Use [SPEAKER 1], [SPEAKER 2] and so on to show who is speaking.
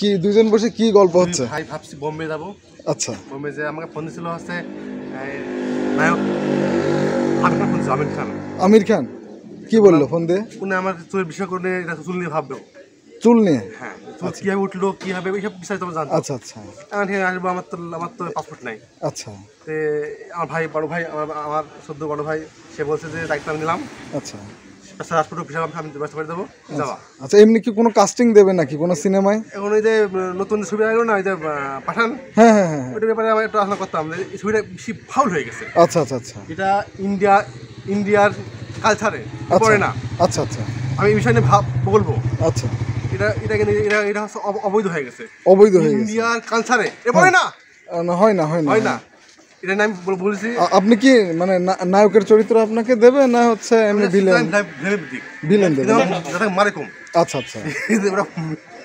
[SPEAKER 1] কি দুজন বসে কি গল্প হচ্ছে
[SPEAKER 2] ভাই ভাবছি বোম্বে যাব আচ্ছা বোম্বে যে আমাকে ফোন দিছিল হচ্ছে
[SPEAKER 1] নায়ক
[SPEAKER 3] আমির খান ফোন আমির খান
[SPEAKER 1] আমির খান কি বললো ফোন দিয়ে
[SPEAKER 3] উনি আমার চুলের বিষয় করে এটা চুল নিয়ে ভাবলো
[SPEAKER 4] চুল নিয়ে হ্যাঁ চুল
[SPEAKER 3] আচ্ছা। কীভাবে উঠলো কীভাবে এইসব বিষয় তোমার জানো আচ্ছা আচ্ছা আমি আসবো আমার তো আমার তো পাসপোর্ট নাই আচ্ছা তে আমার ভাই বড় ভাই আমার আমার সদ্য বড় ভাই সে বলছে যে দায়িত্ব আমি নিলাম আচ্ছা আচ্ছা আমি যাওয়া
[SPEAKER 1] আচ্ছা এমনি কি কোনো কাস্টিং দেবে নাকি কোনো সিনেমায়
[SPEAKER 3] এখন ওই যে নতুন ছবি আসলো না ওই যে পাঠান হ্যাঁ হ্যাঁ হ্যাঁ, হ্যাঁ। ওইটার ব্যাপারে আমি একটু আলোচনা করতাম এই ছবিটা বেশি ফাউল হয়ে গেছে আচ্ছা আচ্ছা আচ্ছা এটা ইন্ডিয়া ইন্ডিয়ার কালচারে আচ্ছা, পড়ে না আচ্ছা আচ্ছা আমি এই
[SPEAKER 1] বিষয় নিয়ে ভাব বলবো আচ্ছা
[SPEAKER 3] এটা এটা কিন্তু এটা এটা হচ্ছে অবৈধ হয়ে গেছে অবৈধ হয়ে গেছে ইন্ডিয়ার কালচারে এ পড়ে
[SPEAKER 1] হ্যাঁ। না হয় না হয় না হয় না আপনি কি মানে নায়কের চরিত্র আপনাকে দেবে না হচ্ছে
[SPEAKER 3] এমনি
[SPEAKER 1] আচ্ছা আচ্ছা